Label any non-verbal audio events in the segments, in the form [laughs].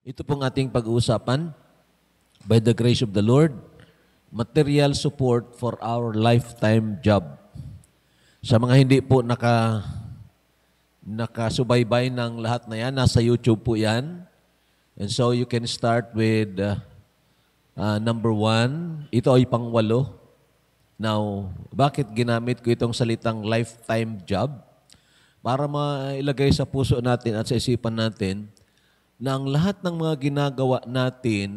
Ito pong ating pag-uusapan, by the grace of the Lord, material support for our lifetime job. Sa mga hindi po naka, nakasubaybay ng lahat na yan, nasa YouTube po yan. And so you can start with uh, uh, number one. Ito ay pangwalo. Now, bakit ginamit ko itong salitang lifetime job? Para mailagay sa puso natin at sa isipan natin, na ang lahat ng mga ginagawa natin,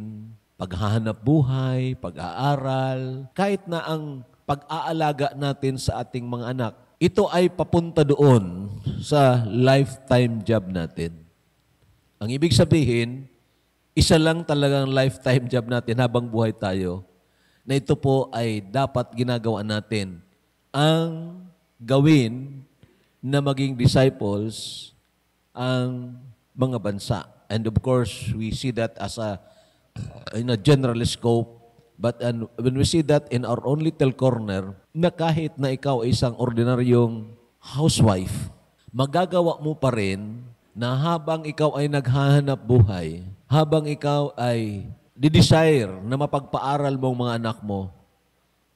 paghahanap buhay, pag-aaral, kahit na ang pag-aalaga natin sa ating mga anak, ito ay papunta doon sa lifetime job natin. Ang ibig sabihin, isa lang talagang lifetime job natin habang buhay tayo na ito po ay dapat ginagawa natin ang gawin na maging disciples ang mga bansa. And of course, we see that as a in a general scope. But and when we see that in our own little corner, na kahit na ikaw ay isang ordinaryong housewife, magagawa mo pa rin na habang ikaw ay naghahanap buhay, habang ikaw ay desire na mapagpaaral mo ang mga anak mo,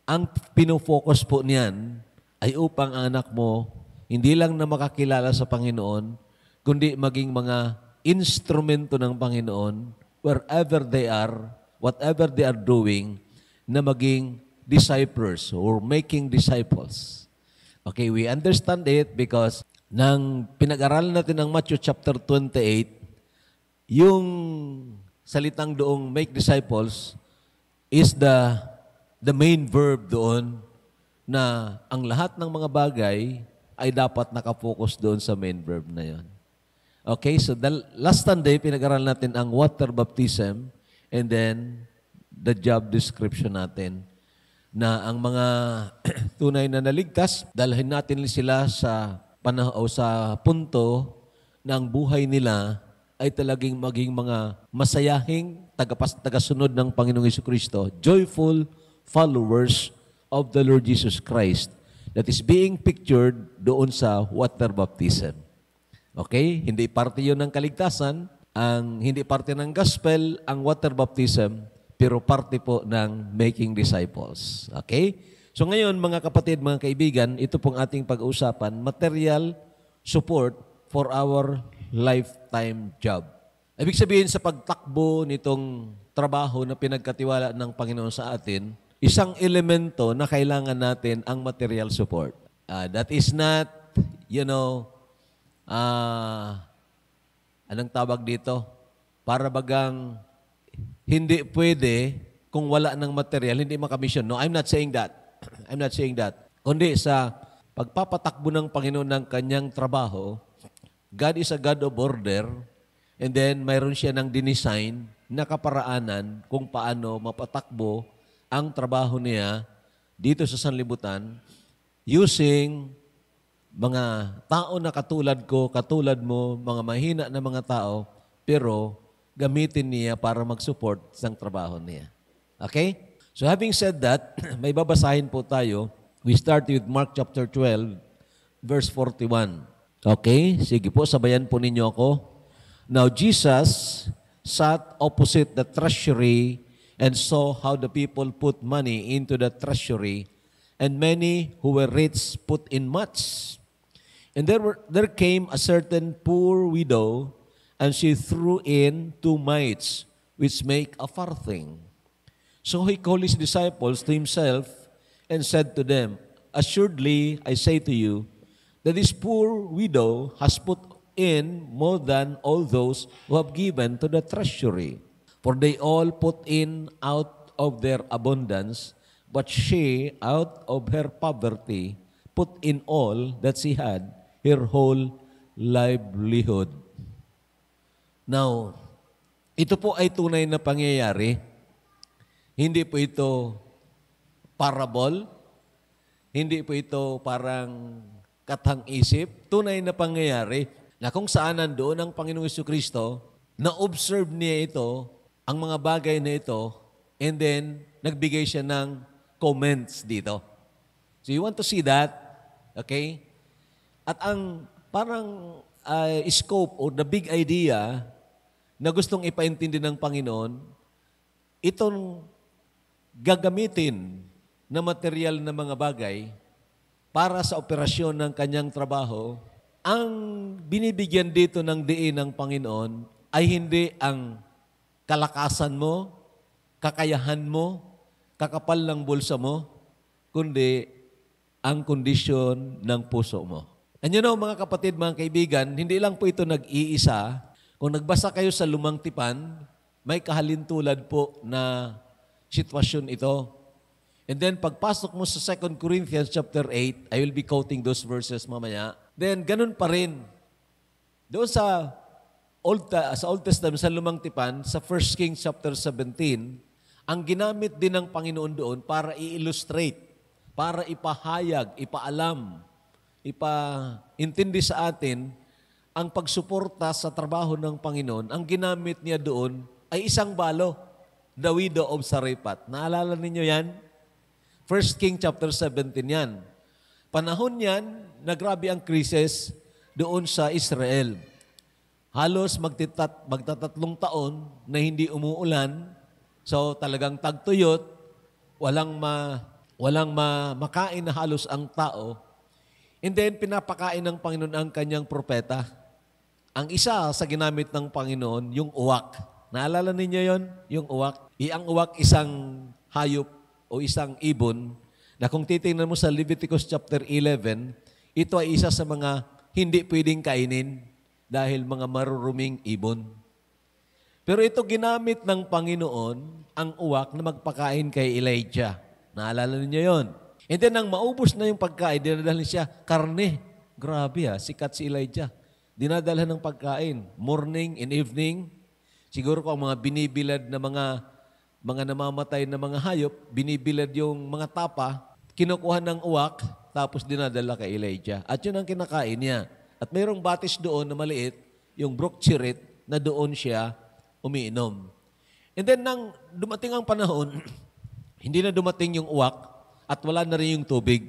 ang pinofocus po niyan ay upang ang anak mo hindi lang na makakilala sa Panginoon, kundi maging mga instrumento ng Panginoon wherever they are, whatever they are doing, na maging disciples or making disciples. Okay, we understand it because nang pinag-aralan natin ang Matthew chapter 28, yung salitang doong make disciples is the the main verb doon na ang lahat ng mga bagay ay dapat nakafocus doon sa main verb na yon. Okay, so the last Sunday, pinag-aral natin ang water baptism and then the job description natin na ang mga [clears throat] tunay na naligtas, dalhin natin sila sa panah o sa punto na ang buhay nila ay talagang maging mga masayahing tagapas, tagasunod ng Panginoong Yesu Kristo, joyful followers of the Lord Jesus Christ that is being pictured doon sa water baptism. Okay? Hindi parte yun ng kaligtasan. Ang hindi parte ng gospel, ang water baptism, pero parte po ng making disciples. Okay? So ngayon, mga kapatid, mga kaibigan, ito pong ating pag-uusapan, material support for our lifetime job. Ibig sabihin sa pagtakbo nitong trabaho na pinagkatiwala ng Panginoon sa atin, isang elemento na kailangan natin ang material support. Uh, that is not, you know, uh, anong tawag dito? Para bagang hindi pwede kung wala ng material, hindi makamisyon. No, I'm not saying that. [clears throat] I'm not saying that. Kundi sa pagpapatakbo ng Panginoon ng kanyang trabaho, God is a God of order, and then mayroon siya ng dinesign na kaparaanan kung paano mapatakbo ang trabaho niya dito sa sanlibutan using mga tao na katulad ko, katulad mo, mga mahina na mga tao, pero gamitin niya para mag-support sa trabaho niya. Okay? So having said that, [clears throat] may babasahin po tayo. We start with Mark chapter 12, verse 41. Okay? Sige po, sabayan po ninyo ako. Now Jesus sat opposite the treasury and saw how the people put money into the treasury and many who were rich put in much. And there, were, there came a certain poor widow, and she threw in two mites, which make a farthing. So he called his disciples to himself and said to them, Assuredly, I say to you, that this poor widow has put in more than all those who have given to the treasury. For they all put in out of their abundance, but she, out of her poverty, put in all that she had, her whole livelihood. Now, ito po ay tunay na pangyayari. Hindi po ito parable. Hindi po ito parang katang isip Tunay na pangyayari na kung saan nandoon ang Panginoong Yesu Kristo, na-observe niya ito, ang mga bagay na ito, and then nagbigay siya ng comments dito. So you want to see that? Okay? At ang parang uh, scope or the big idea na gustong ipaintindi ng Panginoon, itong gagamitin na material na mga bagay para sa operasyon ng kanyang trabaho, ang binibigyan dito ng diin ng Panginoon ay hindi ang kalakasan mo, kakayahan mo, kakapal ng bulsa mo, kundi ang kondisyon ng puso mo. And you know, mga kapatid, mga kaibigan, hindi lang po ito nag-iisa. Kung nagbasa kayo sa Lumang Tipan, may kahalintulad po na sitwasyon ito. And then pagpasok mo sa 2 Corinthians chapter 8, I will be quoting those verses mamaya. Then ganun pa rin. Doon sa Old, sa Old Testament, sa Lumang Tipan, sa 1 Kings chapter 17, ang ginamit din ng Panginoon doon para i-illustrate, para ipahayag, ipaalam ipaintindi sa atin ang pagsuporta sa trabaho ng Panginoon, ang ginamit niya doon ay isang balo, the widow of Saripat. Naalala ninyo yan? 1 King chapter 17 yan. Panahon yan, nagrabe ang krisis doon sa Israel. Halos magtitat, magtatatlong taon na hindi umuulan, so talagang tagtuyot, walang ma, walang ma, makain na halos ang tao, And then, pinapakain ng Panginoon ang kanyang propeta. Ang isa sa ginamit ng Panginoon, yung uwak. Naalala ninyo yon Yung uwak. Iyang uwak, isang hayop o isang ibon na kung titingnan mo sa Leviticus chapter 11, ito ay isa sa mga hindi pwedeng kainin dahil mga maruruming ibon. Pero ito ginamit ng Panginoon ang uwak na magpakain kay Elijah. Naalala niyo yon? And then nang maubos na yung pagkain, dinadala siya karne. Grabe ha, ah, sikat si Elijah. Dinadala ng pagkain, morning and evening. Siguro ko ang mga binibilad na mga mga namamatay na mga hayop, binibilad yung mga tapa, kinukuha ng uwak, tapos dinadala kay Elijah. At yun ang kinakain niya. At mayroong batis doon na maliit, yung brook chirit, na doon siya umiinom. And then nang dumating ang panahon, [clears throat] hindi na dumating yung uwak, at wala na rin yung tubig.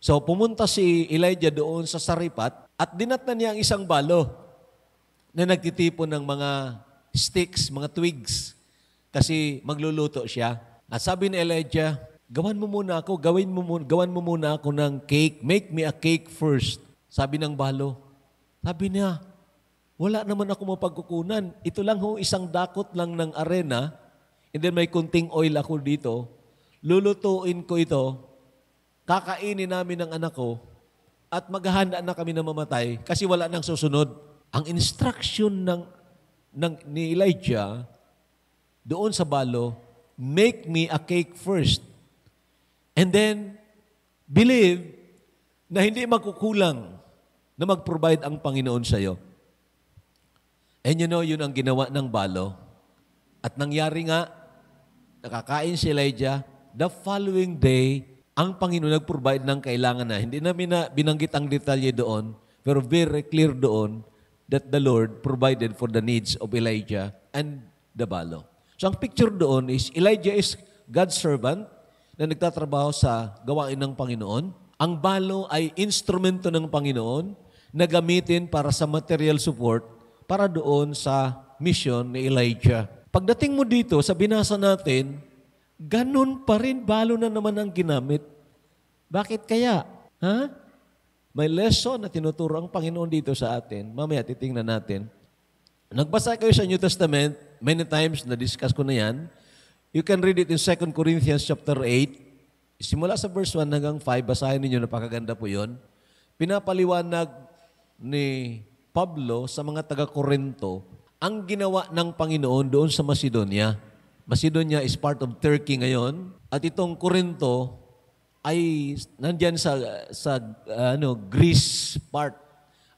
So pumunta si Elijah doon sa saripat at dinatnan niya ang isang balo na nagtitipon ng mga sticks, mga twigs kasi magluluto siya. At sabi ni Elijah, gawan mo muna ako, gawin mo muna, gawan mo muna ako ng cake. Make me a cake first. Sabi ng balo. Sabi niya, wala naman ako mapagkukunan. Ito lang ho, isang dakot lang ng arena and then may kunting oil ako dito lulutuin ko ito, kakainin namin ng anak ko, at maghahanda na kami na mamatay kasi wala nang susunod. Ang instruction ng, ng, ni Elijah doon sa balo, make me a cake first. And then, believe na hindi magkukulang na mag-provide ang Panginoon sa iyo. And you know, yun ang ginawa ng balo. At nangyari nga, nakakain si Elijah, the following day, ang Panginoon nag-provide ng kailangan na. Hindi namin na binanggit ang detalye doon, pero very clear doon that the Lord provided for the needs of Elijah and the balo. So ang picture doon is Elijah is God's servant na nagtatrabaho sa gawain ng Panginoon. Ang balo ay instrumento ng Panginoon na gamitin para sa material support para doon sa mission ni Elijah. Pagdating mo dito sa binasa natin, ganun pa rin balo na naman ang ginamit. Bakit kaya? Ha? May lesson na tinuturo ang Panginoon dito sa atin. Mamaya titingnan natin. Nagbasa kayo sa New Testament, many times na-discuss ko na yan. You can read it in 2 Corinthians chapter 8. Simula sa verse 1 hanggang 5, basahin ninyo, napakaganda po yon. Pinapaliwanag ni Pablo sa mga taga-Korinto ang ginawa ng Panginoon doon sa Macedonia Macedonia is part of Turkey ngayon. At itong Corinto ay nandyan sa, sa ano, Greece part.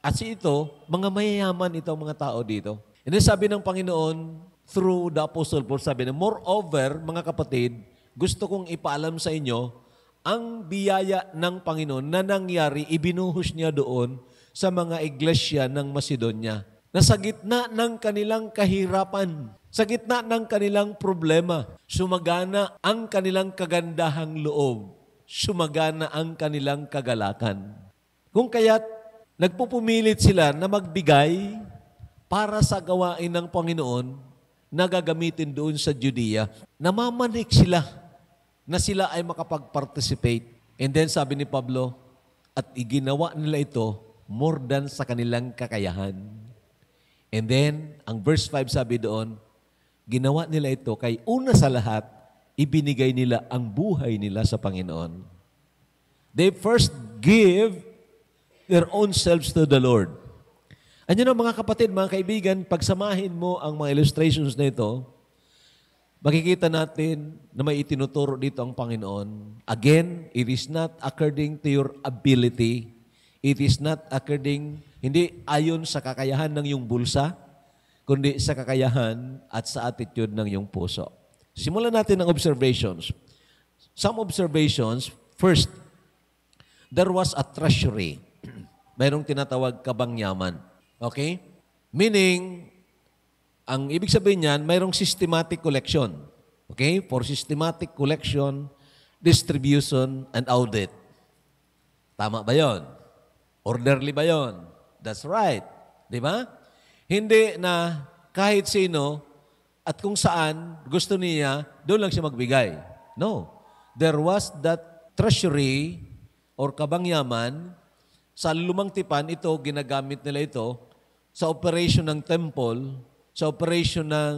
At si ito, mga mayayaman itong mga tao dito. And sabi ng Panginoon, through the Apostle Paul, sabi na, Moreover, mga kapatid, gusto kong ipaalam sa inyo, ang biyaya ng Panginoon na nangyari, ibinuhos niya doon sa mga iglesia ng Macedonia na sa gitna ng kanilang kahirapan, sa gitna ng kanilang problema, sumagana ang kanilang kagandahang loob, sumagana ang kanilang kagalakan. Kung kaya't nagpupumilit sila na magbigay para sa gawain ng Panginoon na gagamitin doon sa Judea, namamanik sila na sila ay makapag-participate. And then sabi ni Pablo, at iginawa nila ito more than sa kanilang kakayahan. And then, ang verse 5 sabi doon, Ginawa nila ito kay una sa lahat, ibinigay nila ang buhay nila sa Panginoon. They first give their own selves to the Lord. Anyan ang mga kapatid, mga kaibigan, pagsamahin mo ang mga illustrations na ito, makikita natin na may itinuturo dito ang Panginoon. Again, it is not according to your ability. It is not according, hindi ayon sa kakayahan ng iyong bulsa kundi sa kakayahan at sa attitude ng iyong puso. Simulan natin ang observations. Some observations, first, there was a treasury. Mayroong [clears throat] tinatawag kabangyaman. Okay? Meaning, ang ibig sabihin niyan, mayroong systematic collection. Okay? For systematic collection, distribution, and audit. Tama ba yon? Orderly ba yon? That's right. Di ba? Hindi na kahit sino at kung saan gusto niya, doon lang siya magbigay. No. There was that treasury or kabangyaman sa lumang tipan, ito, ginagamit nila ito sa operation ng temple, sa operation ng,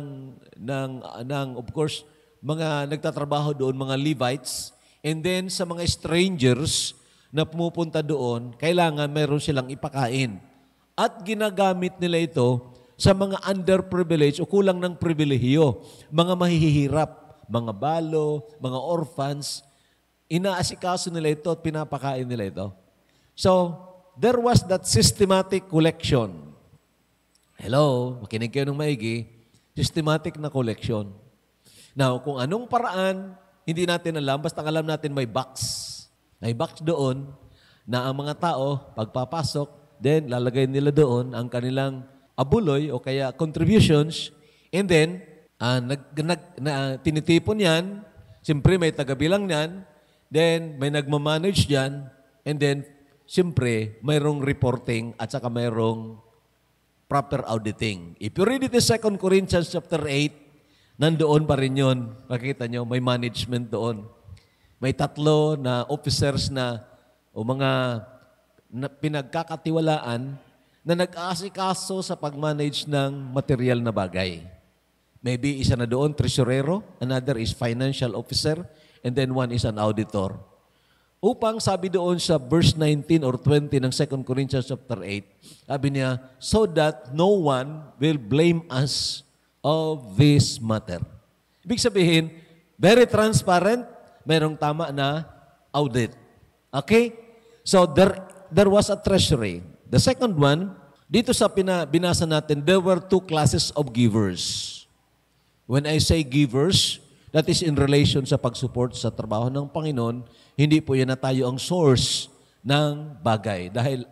ng, ng of course, mga nagtatrabaho doon, mga Levites, and then sa mga strangers na pumupunta doon, kailangan mayroon silang ipakain at ginagamit nila ito sa mga underprivileged o kulang ng pribilehiyo, mga mahihirap, mga balo, mga orphans, inaasikaso nila ito at pinapakain nila ito. So, there was that systematic collection. Hello, makinig kayo ng maigi. Systematic na collection. Now, kung anong paraan, hindi natin alam, basta alam natin may box. May box doon na ang mga tao, pagpapasok, Then, lalagay nila doon ang kanilang abuloy o kaya contributions. And then, uh, nag, nag, na, ah, tinitipon yan. Siyempre, may tagabilang yan. Then, may nagmamanage dyan. And then, siyempre, mayroong reporting at saka mayroong proper auditing. If you read it in 2 Corinthians chapter 8, nandoon pa rin yun. Makikita nyo, may management doon. May tatlo na officers na o mga na pinagkakatiwalaan na nag-aasikaso sa pag-manage ng material na bagay. Maybe isa na doon, treasurero, another is financial officer, and then one is an auditor. Upang sabi doon sa verse 19 or 20 ng 2 Corinthians chapter 8, sabi niya, so that no one will blame us of this matter. Ibig sabihin, very transparent, merong tama na audit. Okay? So there there was a treasury. The second one, dito sa pina, binasa natin, there were two classes of givers. When I say givers, that is in relation sa pag-support sa trabaho ng Panginoon, hindi po yan na tayo ang source ng bagay. Dahil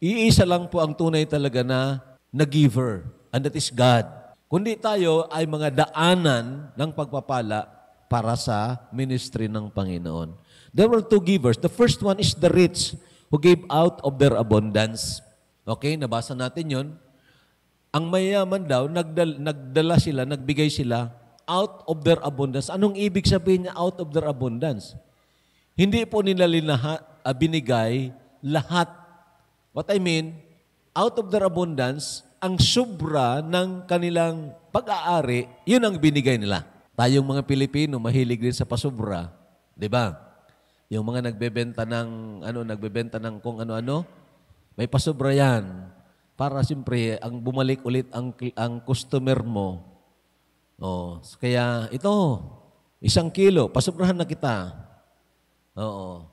iisa lang po ang tunay talaga na na-giver, and that is God. Kundi tayo ay mga daanan ng pagpapala para sa ministry ng Panginoon. There were two givers. The first one is the rich who gave out of their abundance. Okay, nabasa natin yon. Ang mayaman daw, nagdala, nagdala sila, nagbigay sila out of their abundance. Anong ibig sabihin niya out of their abundance? Hindi po nila linaha, ah, binigay lahat. What I mean, out of their abundance, ang sobra ng kanilang pag-aari, yun ang binigay nila. Tayong mga Pilipino, mahilig din sa pasobra. ba? Diba? Yung mga nagbebenta ng ano, nagbebenta ng kung ano-ano, may pasobra yan. Para siyempre, ang bumalik ulit ang, ang customer mo. Oh, kaya ito, isang kilo, pasobrahan na kita. Oo.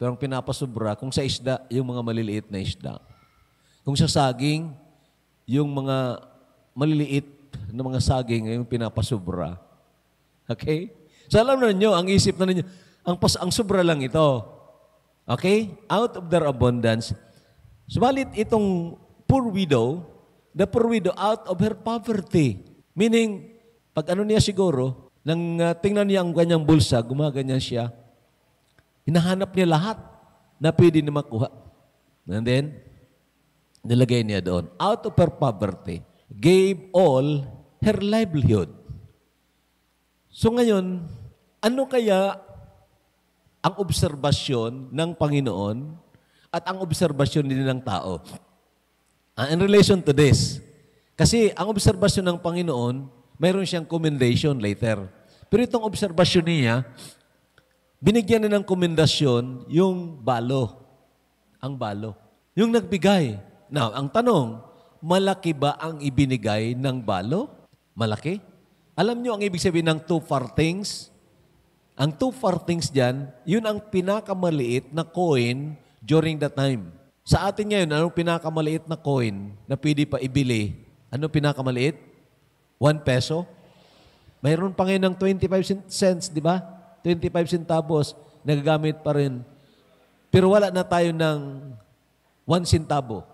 Pero ang pinapasobra, kung sa isda, yung mga maliliit na isda. Kung sa saging, yung mga maliliit na mga saging, yung pinapasobra. Okay? So alam na ninyo, ang isip na ninyo, ang, pos, ang sobra lang ito. Okay? Out of their abundance. Subalit itong poor widow, the poor widow out of her poverty. Meaning, pag ano niya siguro, nang uh, tingnan niya ang kanyang bulsa, gumaganyan siya, hinahanap niya lahat na pwede na makuha. And then, nilagay niya doon, out of her poverty, gave all her livelihood. So ngayon, ano kaya ang obserbasyon ng Panginoon at ang obserbasyon din ng tao. Uh, in relation to this, kasi ang obserbasyon ng Panginoon, mayroon siyang commendation later. Pero itong obserbasyon niya, binigyan na ng komendasyon yung balo. Ang balo. Yung nagbigay. Now, ang tanong, malaki ba ang ibinigay ng balo? Malaki? Alam niyo ang ibig sabihin ng two farthings? Ang two farthings dyan, yun ang pinakamaliit na coin during that time. Sa atin ngayon, anong pinakamaliit na coin na pwede pa ibili? Ano pinakamaliit? One peso? Mayroon pa ngayon ng 25 cents, di ba? 25 centavos, nagagamit pa rin. Pero wala na tayo ng one centavo.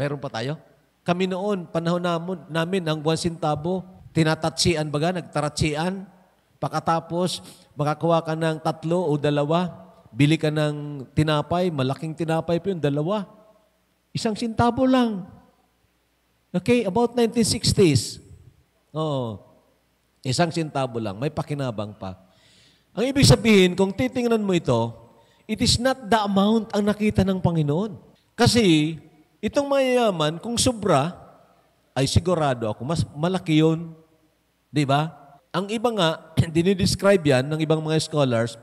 Mayroon pa tayo? Kami noon, panahon namin, namin ang one centavo, tinatatsian baga, nagtaratsian, pakatapos, makakuha ka ng tatlo o dalawa, bili ka ng tinapay, malaking tinapay po yun, dalawa. Isang sintabo lang. Okay, about 1960s. Oo. Isang sintabo lang, may pakinabang pa. Ang ibig sabihin, kung titingnan mo ito, it is not the amount ang nakita ng Panginoon. Kasi, itong mayayaman, kung sobra, ay sigurado ako, mas malaki yun. Di ba? Ang iba nga, [coughs] dinidescribe yan ng ibang mga scholars,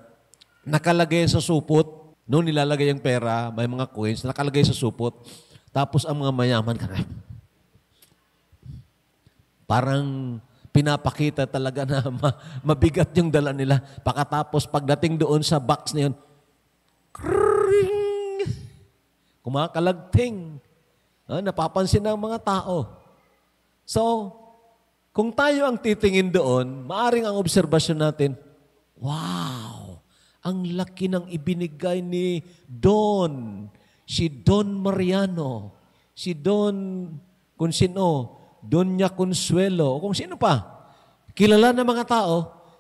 nakalagay sa supot, noon nilalagay ang pera, may mga coins, nakalagay sa supot. Tapos ang mga mayaman ka [laughs] Parang pinapakita talaga na [laughs] ma- mabigat yung dala nila. Pakatapos pagdating doon sa box na yun, kring, kumakalagting. Ah, napapansin ng mga tao. So, kung tayo ang titingin doon, maaring ang obserbasyon natin, wow, ang laki ng ibinigay ni Don, si Don Mariano, si Don kung sino, Donya Consuelo, o kung sino pa. Kilala ng mga tao,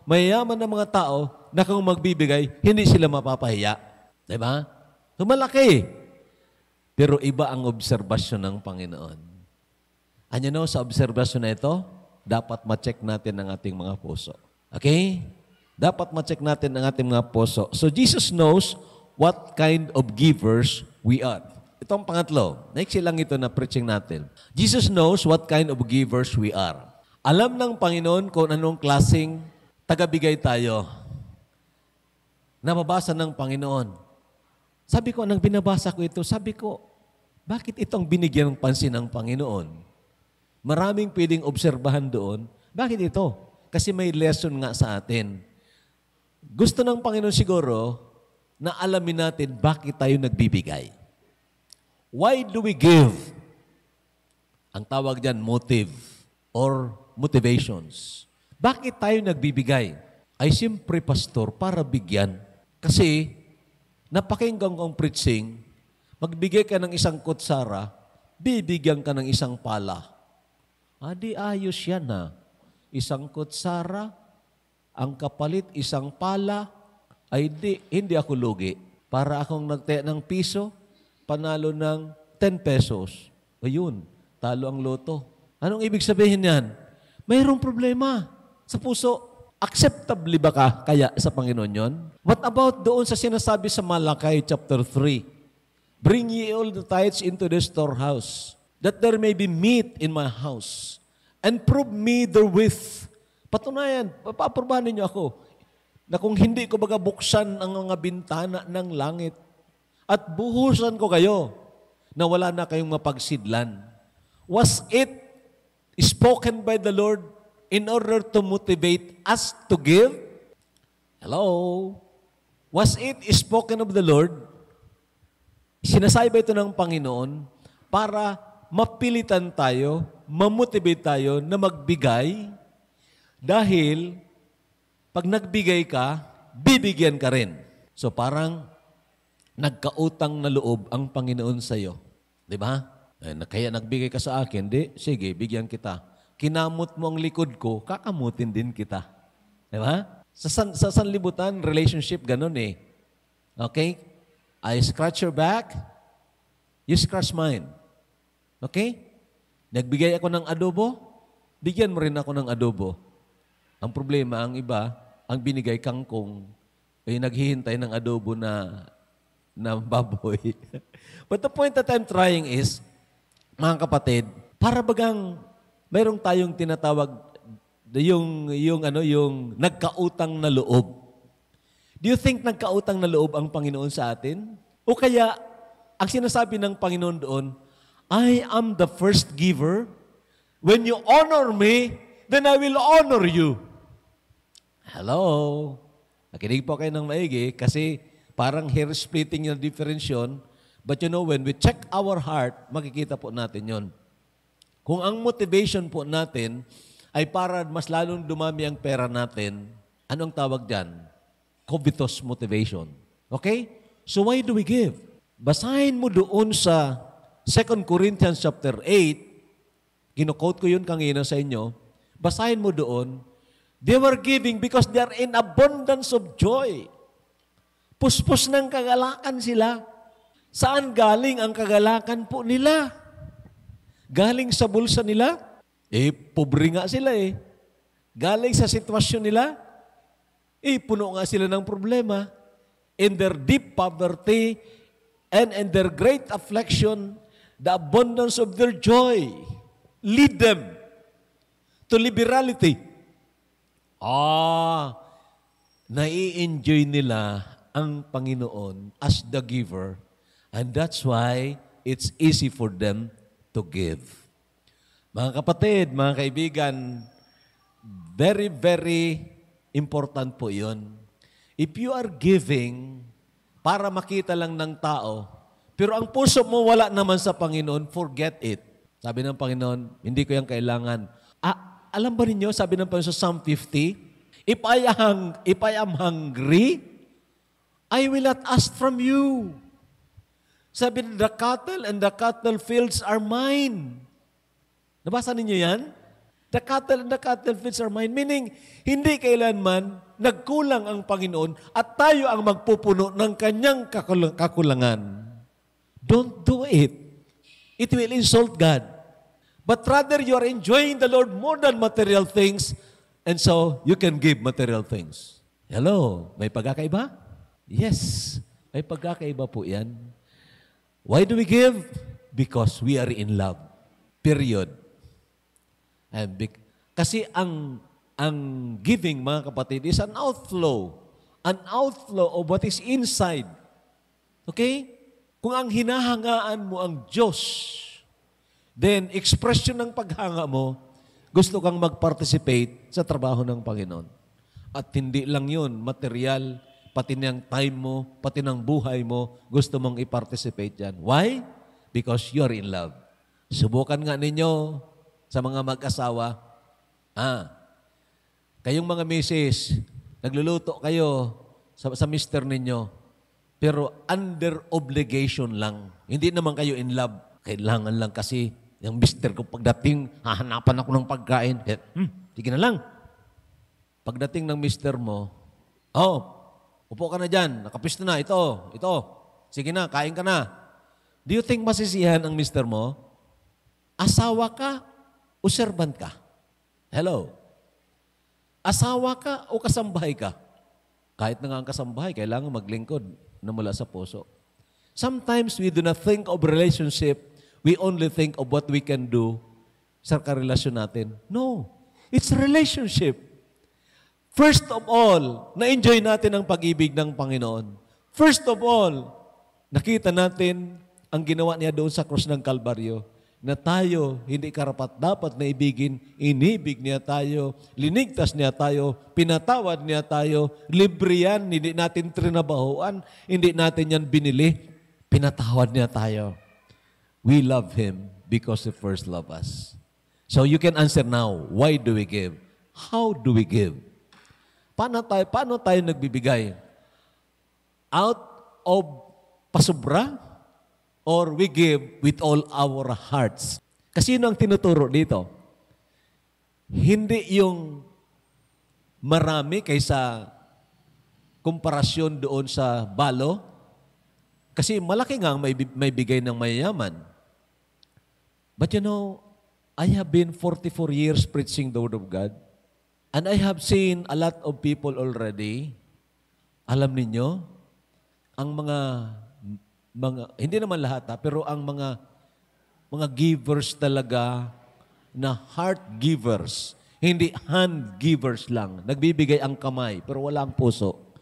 mayayaman ng mga tao na kung magbibigay, hindi sila mapapahiya. Di ba? So malaki. Pero iba ang obserbasyon ng Panginoon. Ano you know, sa obserbasyon na ito? dapat ma-check natin ang ating mga puso. Okay? Dapat ma-check natin ang ating mga puso. So Jesus knows what kind of givers we are. Itong pangatlo. naiksi lang ito na preaching natin. Jesus knows what kind of givers we are. Alam ng Panginoon kung anong klasing tagabigay tayo. Nababasa ng Panginoon. Sabi ko, nang binabasa ko ito, sabi ko, bakit itong binigyan ng pansin ng Panginoon? Maraming pwedeng obserbahan doon. Bakit ito? Kasi may lesson nga sa atin. Gusto ng Panginoon siguro na alamin natin bakit tayo nagbibigay. Why do we give? Ang tawag diyan motive or motivations. Bakit tayo nagbibigay? Ay siyempre, pastor, para bigyan. Kasi, napakinggan kong preaching, magbigay ka ng isang kutsara, bibigyan ka ng isang pala. Adi ayos yan na. Isang kutsara, ang kapalit isang pala, ay di, hindi ako lugi. Para akong nagtaya ng piso, panalo ng 10 pesos. O talo ang loto. Anong ibig sabihin yan? Mayroong problema sa puso. Acceptable ba ka kaya sa Panginoon yon? What about doon sa sinasabi sa Malakay chapter 3? Bring ye all the tithes into the storehouse that there may be meat in my house, and prove me therewith. Patunayan, papaprobahan ninyo ako, na kung hindi ko baga buksan ang mga bintana ng langit, at buhusan ko kayo, na wala na kayong mapagsidlan. Was it spoken by the Lord in order to motivate us to give? Hello? Was it spoken of the Lord? Sinasabi ba ito ng Panginoon para mapilitan tayo, mamotivate tayo na magbigay dahil pag nagbigay ka, bibigyan ka rin. So parang nagkautang na loob ang Panginoon sa iyo. Di ba? Eh, kaya nagbigay ka sa akin, di, sige, bigyan kita. Kinamot mo ang likod ko, kakamutin din kita. Di ba? Sa, san, sa sanlibutan, relationship ganun eh. Okay? I scratch your back, you scratch mine. Okay? Nagbigay ako ng adobo, bigyan mo rin ako ng adobo. Ang problema, ang iba, ang binigay kangkong, ay naghihintay ng adobo na, na baboy. [laughs] But the point that I'm trying is, mga kapatid, para bagang mayroong tayong tinatawag yung yung ano yung nagkautang na loob. Do you think nagkautang na loob ang Panginoon sa atin? O kaya ang sinasabi ng Panginoon doon, I am the first giver. When you honor me, then I will honor you. Hello? Nakinig po kayo ng maigi kasi parang hair splitting yung difference yun. But you know, when we check our heart, makikita po natin yon. Kung ang motivation po natin ay para mas lalong dumami ang pera natin, anong tawag dyan? Covetous motivation. Okay? So why do we give? Basahin mo doon sa 2 Corinthians chapter 8, ginocote ko yun kanina sa inyo, basahin mo doon, They were giving because they are in abundance of joy. Puspos ng kagalakan sila. Saan galing ang kagalakan po nila? Galing sa bulsa nila? Eh, pobre nga sila eh. Galing sa sitwasyon nila? Eh, puno nga sila ng problema. In their deep poverty and in their great affliction, the abundance of their joy. Lead them to liberality. Ah, nai-enjoy nila ang Panginoon as the giver and that's why it's easy for them to give. Mga kapatid, mga kaibigan, very, very important po yun. If you are giving para makita lang ng tao, pero ang puso mo wala naman sa Panginoon, forget it. Sabi ng Panginoon, hindi ko yan kailangan. Ah, alam ba ninyo, sabi ng Panginoon sa Psalm 50, if I, hung, if I am hungry, I will not ask from you. Sabi, the cattle and the cattle fields are mine. Nabasa ninyo yan? The cattle and the cattle fields are mine. Meaning, hindi kailanman nagkulang ang Panginoon at tayo ang magpupuno ng kanyang kakulangan. Don't do it. It will insult God. But rather, you are enjoying the Lord more than material things, and so you can give material things. Hello, may pagkakaiba? Yes, may pagkakaiba po yan. Why do we give? Because we are in love. Period. And be- kasi ang ang giving mga kapatid is an outflow, an outflow of what is inside. Okay? Kung ang hinahangaan mo ang Diyos, then expression ng paghanga mo, gusto kang mag-participate sa trabaho ng Panginoon. At hindi lang yun, material, pati ng time mo, pati ng buhay mo, gusto mong i-participate dyan. Why? Because you're in love. Subukan nga ninyo sa mga mag-asawa. Ah, kayong mga misis, nagluluto kayo sa, sa mister ninyo. Pero under obligation lang. Hindi naman kayo in love. Kailangan lang kasi yung mister ko pagdating, hahanapan ako ng pagkain. Eh, hmm, sige na lang. Pagdating ng mister mo, oh, upo ka na dyan, nakapista na, ito, ito. Sige na, kain ka na. Do you think masisihan ang mister mo? Asawa ka o servant ka? Hello? Asawa ka o kasambahay ka? Kahit na nga ang kasambahay, kailangan maglingkod na mula sa puso. Sometimes we do not think of relationship, we only think of what we can do sa karelasyon natin. No. It's relationship. First of all, na-enjoy natin ang pag-ibig ng Panginoon. First of all, nakita natin ang ginawa niya doon sa cross ng Kalbaryo na tayo hindi karapat dapat na ibigin, inibig niya tayo, linigtas niya tayo, pinatawad niya tayo, libre yan, hindi natin trinabahuan, hindi natin yan binili, pinatawad niya tayo. We love Him because He first loved us. So you can answer now, why do we give? How do we give? Paano tayo, paano tayo nagbibigay? Out of pasubra? or we give with all our hearts. Kasi ang tinuturo dito? Hindi yung marami kaysa komparasyon doon sa balo. Kasi malaki nga ang may, may bigay ng mayayaman. But you know, I have been 44 years preaching the Word of God. And I have seen a lot of people already. Alam ninyo, ang mga mga hindi naman lahat ha, ah, pero ang mga mga givers talaga na heart givers, hindi hand givers lang. Nagbibigay ang kamay pero wala ang puso.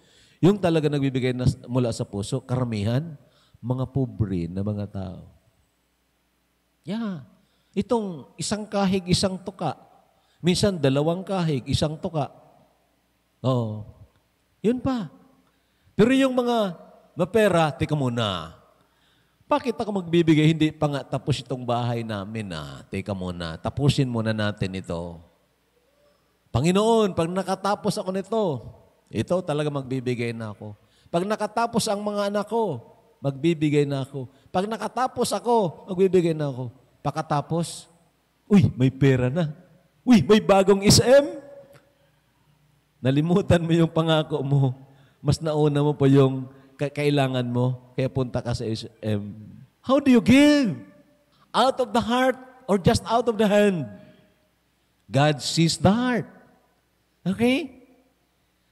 Yung talaga nagbibigay na, mula sa puso, karamihan, mga pobre na mga tao. Yeah. Itong isang kahig, isang tuka. Minsan dalawang kahig, isang tuka. Oh. Yun pa. Pero yung mga mapera, tika muna. Bakit ako magbibigay? Hindi pa nga tapos itong bahay namin ah. Teka muna, tapusin muna natin ito. Panginoon, pag nakatapos ako nito, ito talaga magbibigay na ako. Pag nakatapos ang mga anak ko, magbibigay na ako. Pag nakatapos ako, magbibigay na ako. Pakatapos, uy, may pera na. Uy, may bagong SM. Nalimutan mo yung pangako mo. Mas nauna mo pa yung kailangan mo, kaya punta ka sa SM. How do you give? Out of the heart or just out of the hand? God sees the heart. Okay?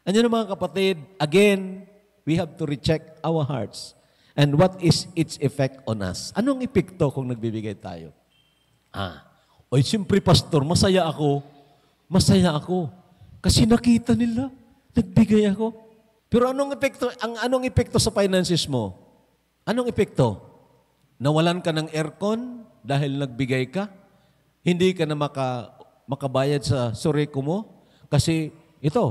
Andiyan mga kapatid, again, we have to recheck our hearts and what is its effect on us. Anong epekto kung nagbibigay tayo? Ah, oy, siyempre, pastor, masaya ako. Masaya ako. Kasi nakita nila, nagbigay ako. Pero anong epekto, ang anong epekto sa finances mo? Anong epekto? Nawalan ka ng aircon dahil nagbigay ka? Hindi ka na maka, makabayad sa suriko mo? Kasi ito,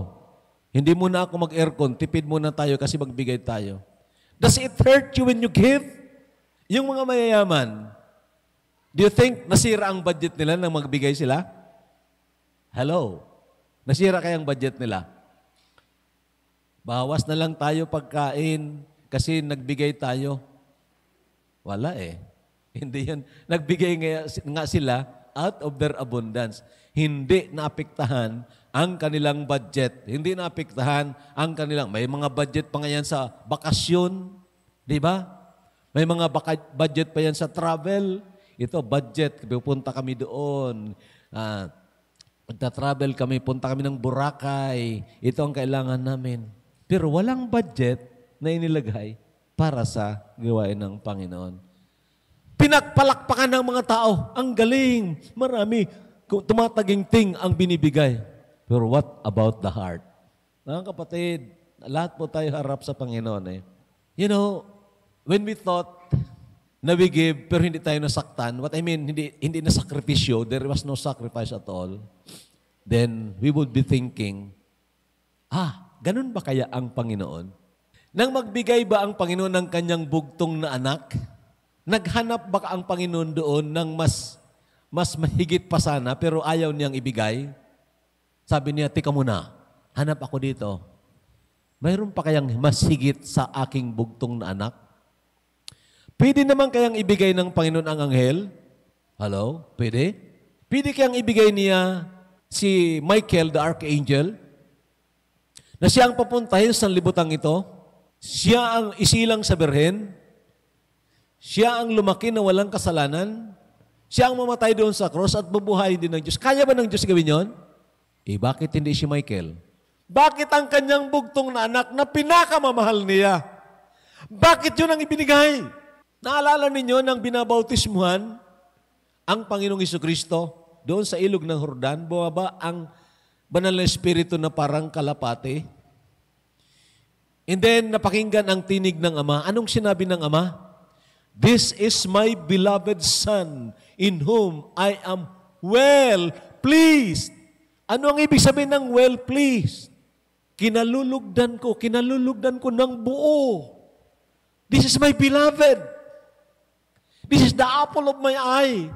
hindi mo na ako mag-aircon, tipid muna tayo kasi magbigay tayo. Does it hurt you when you give? Yung mga mayayaman, do you think nasira ang budget nila nang magbigay sila? Hello? Nasira kaya ang budget nila? Bawas na lang tayo pagkain kasi nagbigay tayo. Wala eh. [laughs] Hindi yan. Nagbigay nga sila out of their abundance. Hindi naapektahan ang kanilang budget. Hindi naapektahan ang kanilang, may mga budget pa nga yan sa bakasyon. Di ba? May mga budget pa yan sa travel. Ito, budget. Pupunta kami doon. Ah, Magta-travel kami, punta kami ng Boracay. Ito ang kailangan namin. Pero walang budget na inilagay para sa gawain ng Panginoon. Pinagpalakpakan ng mga tao. Ang galing. Marami. Tumataginting ang binibigay. Pero what about the heart? Mga kapatid, lahat po tayo harap sa Panginoon eh. You know, when we thought na we give pero hindi tayo nasaktan, what I mean, hindi, hindi na sakripisyo, there was no sacrifice at all, then we would be thinking, ah, Ganun ba kaya ang Panginoon? Nang magbigay ba ang Panginoon ng kanyang bugtong na anak? Naghanap ba ang Panginoon doon ng mas mas mahigit pa sana pero ayaw niyang ibigay? Sabi niya, tika muna, hanap ako dito. Mayroon pa kayang mas higit sa aking bugtong na anak? Pwede naman kayang ibigay ng Panginoon ang anghel? Hello? Pwede? Pwede kayang ibigay niya si Michael, the archangel? na siya ang papuntahin sa libutang ito, siya ang isilang sa berhen, siya ang lumaki na walang kasalanan, siya ang mamatay doon sa cross at bubuhay din ng Diyos. Kaya ba ng Diyos gawin yon? Eh bakit hindi si Michael? Bakit ang kanyang bugtong na anak na pinakamamahal niya? Bakit yun ang ibinigay? Naalala ninyo nang binabautismuhan ang Panginoong Kristo doon sa ilog ng Hordan, bumaba ang banal na espiritu na parang kalapate. And then, napakinggan ang tinig ng Ama. Anong sinabi ng Ama? This is my beloved Son, in whom I am well pleased. Ano ang ibig sabihin ng well pleased? Kinalulugdan ko, kinalulugdan ko ng buo. This is my beloved. This is the apple of my eye.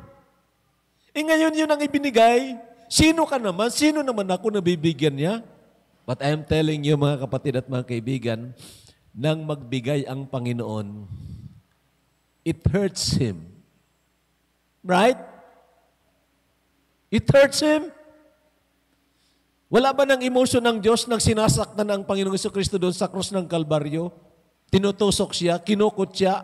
E ngayon yun ang ibinigay Sino ka naman? Sino naman ako na bibigyan niya? But I am telling you, mga kapatid at mga kaibigan, nang magbigay ang Panginoon, it hurts Him. Right? It hurts Him. Wala ba ng emotion ng Diyos nang sinasaktan ang Panginoong Kristo doon sa cross ng Kalbaryo? Tinutusok siya, kinukot siya.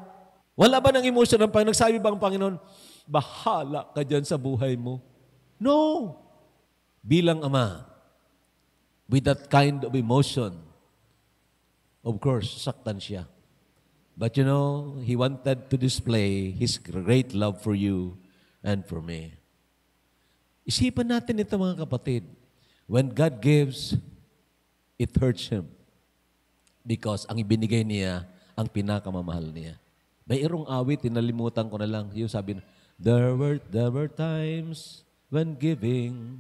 Wala ba ng emotion ng Panginoon? Nagsabi ba ang Panginoon, bahala ka dyan sa buhay mo? No bilang ama with that kind of emotion. Of course, saktan siya. But you know, he wanted to display his great love for you and for me. Isipan natin ito mga kapatid. When God gives, it hurts Him. Because ang ibinigay niya, ang pinakamamahal niya. May Mayroong awit, tinalimutan ko na lang. Yung sabi, There were, there were times when giving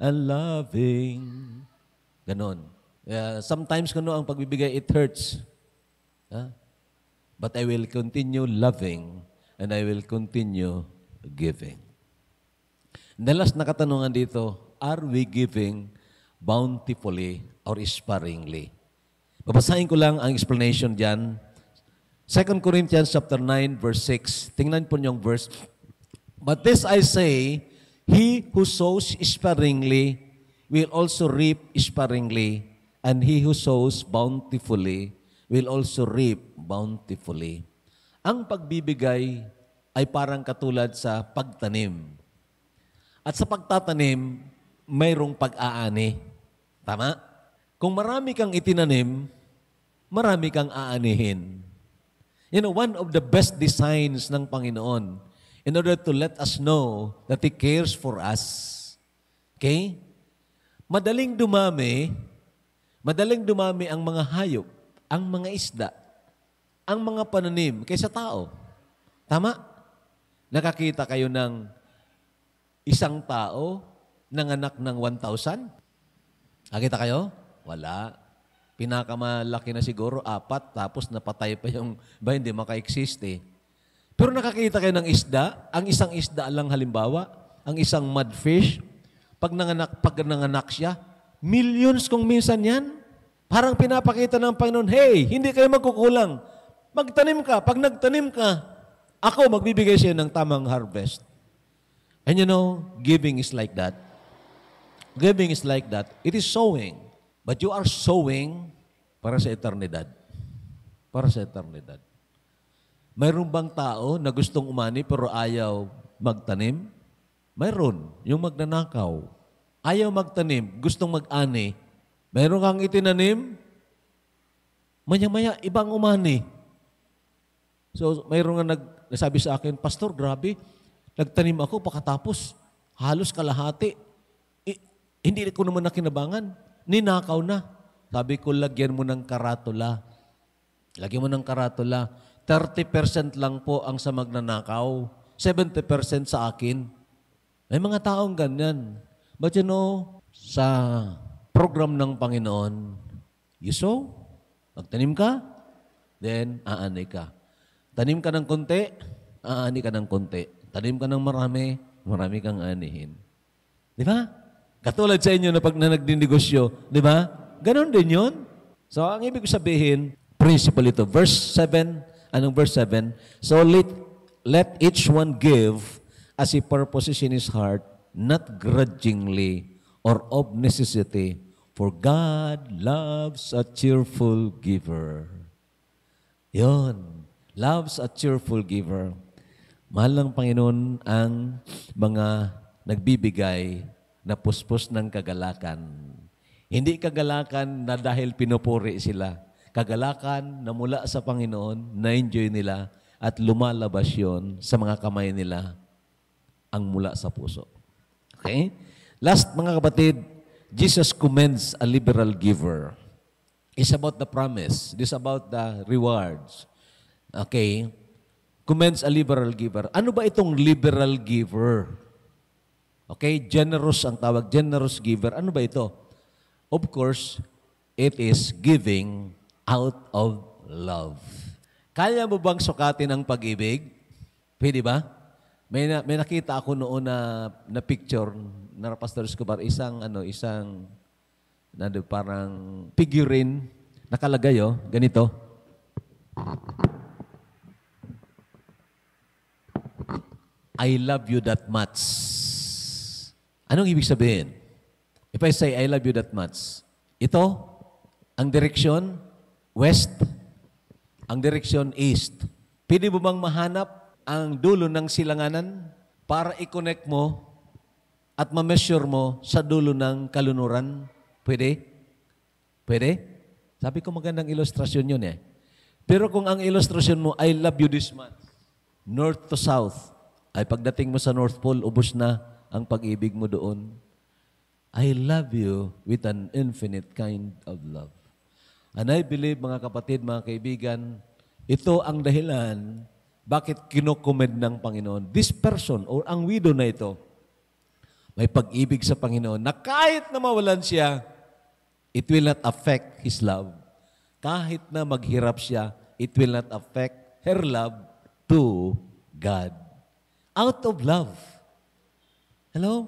and loving. Ganon. Uh, sometimes kuno ang pagbibigay, it hurts. Huh? But I will continue loving and I will continue giving. The last na katanungan dito, are we giving bountifully or sparingly? Babasahin ko lang ang explanation diyan. 2 Corinthians chapter 9 verse 6. Tingnan po niyo ang verse. But this I say, He who sows sparingly will also reap sparingly, and he who sows bountifully will also reap bountifully. Ang pagbibigay ay parang katulad sa pagtanim. At sa pagtatanim, mayroong pag-aani. Tama? Kung marami kang itinanim, marami kang aanihin. You know, one of the best designs ng Panginoon in order to let us know that He cares for us. Okay? Madaling dumami, madaling dumami ang mga hayop, ang mga isda, ang mga pananim kaysa tao. Tama? Nakakita kayo ng isang tao nanganak ng 1,000? Nakita kayo? Wala. Pinakamalaki na siguro, apat, tapos napatay pa yung, ba hindi maka-exist eh. Pero nakakita kayo ng isda, ang isang isda lang halimbawa, ang isang mudfish, pag nanganak, pag nanganak siya, millions kung minsan yan, parang pinapakita ng Panginoon, hey, hindi kayo magkukulang. Magtanim ka. Pag nagtanim ka, ako magbibigay siya ng tamang harvest. And you know, giving is like that. Giving is like that. It is sowing. But you are sowing para sa eternidad. Para sa eternidad. Mayroon bang tao na gustong umani pero ayaw magtanim? Mayroon, yung magnanakaw. Ayaw magtanim, gustong mag-ani. Mayroon kang itinanim, maya-maya ibang umani. So mayroon nga nag, nasabi sa akin, Pastor, grabe, nagtanim ako pakatapos, halos kalahati. I, hindi ko naman nakinabangan, ninakaw na. Sabi ko, lagyan mo ng karatula. Lagyan mo ng karatula. 30% lang po ang sa magnanakaw. 70% sa akin. May mga taong ganyan. But you know, sa program ng Panginoon, you sow, magtanim ka, then aani ka. Tanim ka ng konti, aani ka ng konti. Tanim ka ng marami, marami kang anihin. Di ba? Katulad sa inyo na pag na di ba? Ganon din yon. So, ang ibig sabihin, principle ito. Verse 7, anong verse 7? So let, let each one give as he purposes in his heart, not grudgingly or of necessity, for God loves a cheerful giver. Yon, loves a cheerful giver. Mahal ng Panginoon ang mga nagbibigay na puspos ng kagalakan. Hindi kagalakan na dahil pinupuri sila kagalakan na mula sa Panginoon, na-enjoy nila at lumalabas yon sa mga kamay nila ang mula sa puso. Okay? Last mga kapatid, Jesus commends a liberal giver. It's about the promise. It's about the rewards. Okay? Commends a liberal giver. Ano ba itong liberal giver? Okay? Generous ang tawag. Generous giver. Ano ba ito? Of course, it is giving out of love. Kaya mo bang sukatin ang pag-ibig? Pwede ba? May, na, may nakita ako noon na, na picture na Pastor Escobar, isang ano, isang na parang figurine nakalagay oh, ganito. I love you that much. Anong ibig sabihin? If I say I love you that much, ito, ang direksyon, west, ang direksyon east. Pwede mo bang mahanap ang dulo ng silanganan para i-connect mo at ma-measure mo sa dulo ng kalunuran? Pwede? Pwede? Sabi ko magandang ilustrasyon yun eh. Pero kung ang ilustrasyon mo, I love you this month, north to south, ay pagdating mo sa North Pole, ubos na ang pag-ibig mo doon. I love you with an infinite kind of love. And I believe, mga kapatid, mga kaibigan, ito ang dahilan bakit kinokomend ng Panginoon. This person or ang widow na ito, may pag-ibig sa Panginoon na kahit na mawalan siya, it will not affect his love. Kahit na maghirap siya, it will not affect her love to God. Out of love. Hello?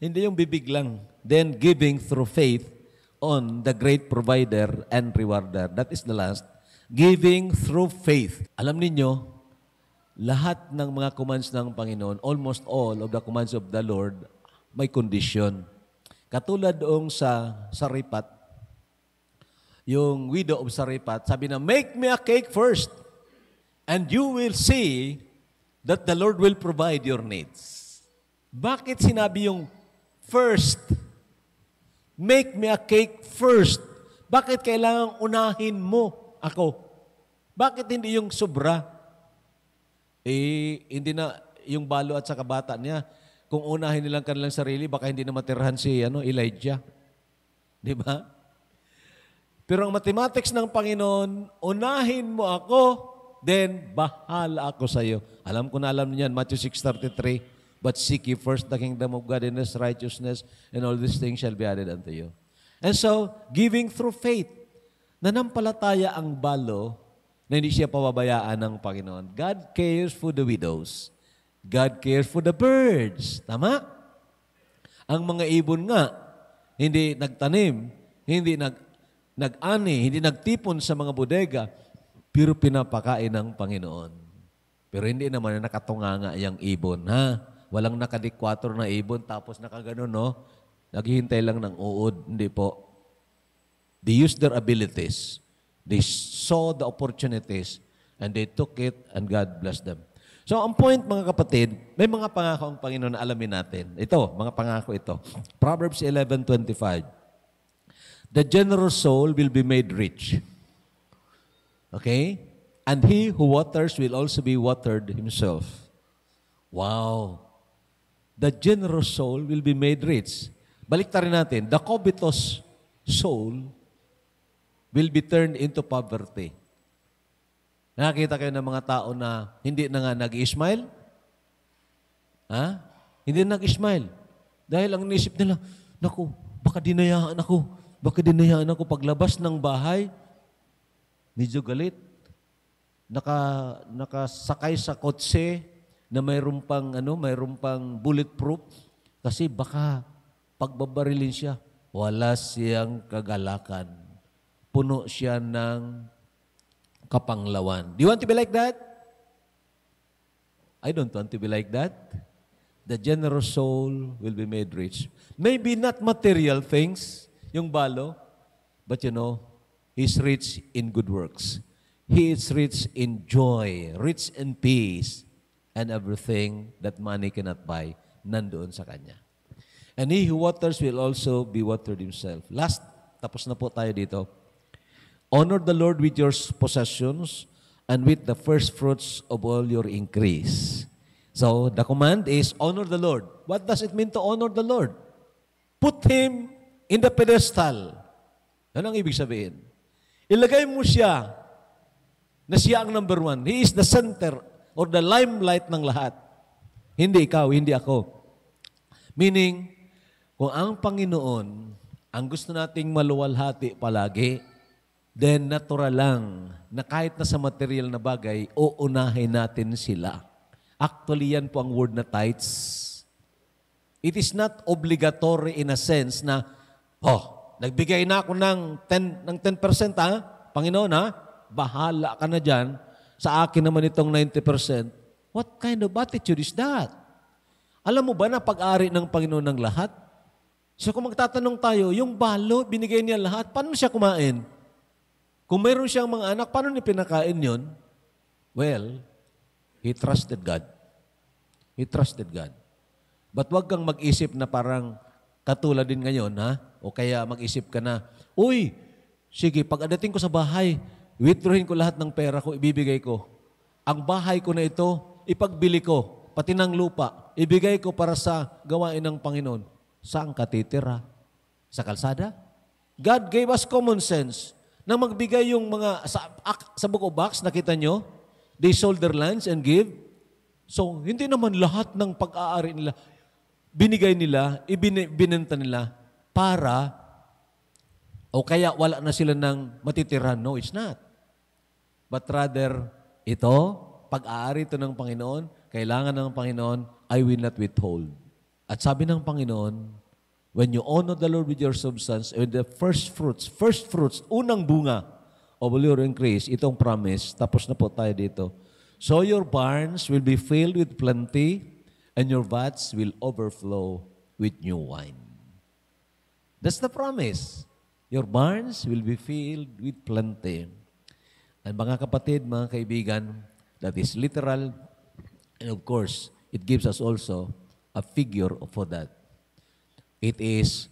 Hindi yung bibig lang. Then giving through faith on the great provider and rewarder. That is the last. Giving through faith. Alam ninyo, lahat ng mga commands ng Panginoon, almost all of the commands of the Lord, may condition. Katulad doong sa saripat, yung widow of saripat, sabi na, make me a cake first and you will see that the Lord will provide your needs. Bakit sinabi yung first Make me a cake first. Bakit kailangan unahin mo ako? Bakit hindi yung sobra? Eh, hindi na yung balo at saka bata niya. Kung unahin nilang kanilang sarili, baka hindi na matirhan si ano, Elijah. Di ba? Pero ang mathematics ng Panginoon, unahin mo ako, then bahala ako sa iyo. Alam ko na alam niyan, Matthew 6.33. But seek ye first the kingdom of God and his righteousness, and all these things shall be added unto you. And so, giving through faith, nanampalataya ang balo na hindi siya pababayaan ng Panginoon. God cares for the widows. God cares for the birds. Tama? Ang mga ibon nga, hindi nagtanim, hindi nag, nag-ani, hindi nagtipon sa mga bodega, pero pinapakain ng Panginoon. Pero hindi naman na nakatunganga yung ibon, ha? walang nakadikwator na ibon tapos nakaganon, no? Naghihintay lang ng uod. Hindi po. They used their abilities. They saw the opportunities and they took it and God blessed them. So, ang point mga kapatid, may mga pangako ang Panginoon na alamin natin. Ito, mga pangako ito. Proverbs 11.25 The generous soul will be made rich. Okay? And he who waters will also be watered himself. Wow! the generous soul will be made rich. Balik rin natin, the covetous soul will be turned into poverty. Nakakita kayo ng mga tao na hindi na nga nag-smile? Ha? Hindi na nag-smile. Dahil ang nisip nila, naku, baka dinayaan ako. Baka dinayaan ako paglabas ng bahay. Medyo galit. Naka, nakasakay sa kotse, na mayroon pang, ano, mayroon pang bulletproof kasi baka pagbabarilin siya, wala siyang kagalakan. Puno siya ng kapanglawan. Do you want to be like that? I don't want to be like that. The generous soul will be made rich. Maybe not material things, yung balo, but you know, he's rich in good works. He is rich in joy, rich in peace, and everything that money cannot buy nandoon sa Kanya. And he who waters will also be watered himself. Last, tapos na po tayo dito. Honor the Lord with your possessions and with the first fruits of all your increase. So, the command is honor the Lord. What does it mean to honor the Lord? Put Him in the pedestal. Ano ang ibig sabihin. Ilagay mo siya na siya ang number one. He is the center or the limelight ng lahat. Hindi ikaw, hindi ako. Meaning, kung ang Panginoon ang gusto nating maluwalhati palagi, then natural lang na kahit na sa material na bagay, uunahin natin sila. Actually, yan po ang word na tithes. It is not obligatory in a sense na, oh, nagbigay na ako ng 10%, ng 10% ha? Panginoon ha? Bahala ka na dyan sa akin naman itong 90%, what kind of attitude is that? Alam mo ba na pag-ari ng Panginoon ng lahat? So kung magtatanong tayo, yung balo, binigay niya lahat, paano siya kumain? Kung mayroon siyang mga anak, paano niya pinakain yon? Well, he trusted God. He trusted God. But wag kang mag-isip na parang katulad din ngayon, ha? O kaya mag-isip ka na, Uy, sige, pag adating ko sa bahay, Withdrawin ko lahat ng pera ko, ibibigay ko. Ang bahay ko na ito, ipagbili ko, pati ng lupa, ibigay ko para sa gawain ng Panginoon. Saan ka titira? Sa kalsada? God gave us common sense. Nang magbigay yung mga, sa, sa book box, nakita nyo, they sold their lands and give. So, hindi naman lahat ng pag-aari nila, binigay nila, ibinenta nila para o kaya wala na sila ng matitira. No, it's not but rather, ito, pag-aari ito ng Panginoon, kailangan ng Panginoon, I will not withhold. At sabi ng Panginoon, when you honor the Lord with your substance, with the first fruits, first fruits, unang bunga of your increase, itong promise, tapos na po tayo dito. So your barns will be filled with plenty, and your vats will overflow with new wine. That's the promise. Your barns will be filled with plenty And mga kapatid, mga kaibigan, that is literal. And of course, it gives us also a figure for that. It is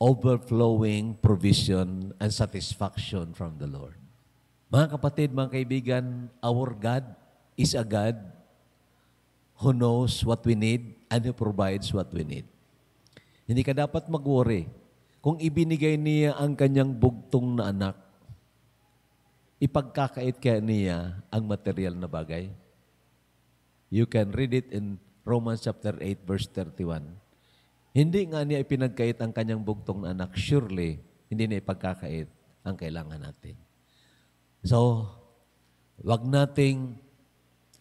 overflowing provision and satisfaction from the Lord. Mga kapatid, mga kaibigan, our God is a God who knows what we need and who provides what we need. Hindi ka dapat mag-worry. Kung ibinigay niya ang kanyang bugtong na anak, ipagkakait kaya niya ang material na bagay? You can read it in Romans chapter 8 verse 31. Hindi nga niya ipinagkait ang kanyang bugtong na anak. Surely, hindi niya ipagkakait ang kailangan natin. So, wag nating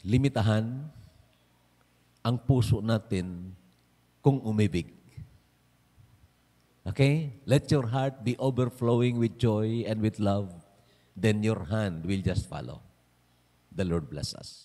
limitahan ang puso natin kung umibig. Okay? Let your heart be overflowing with joy and with love then your hand will just follow. The Lord bless us.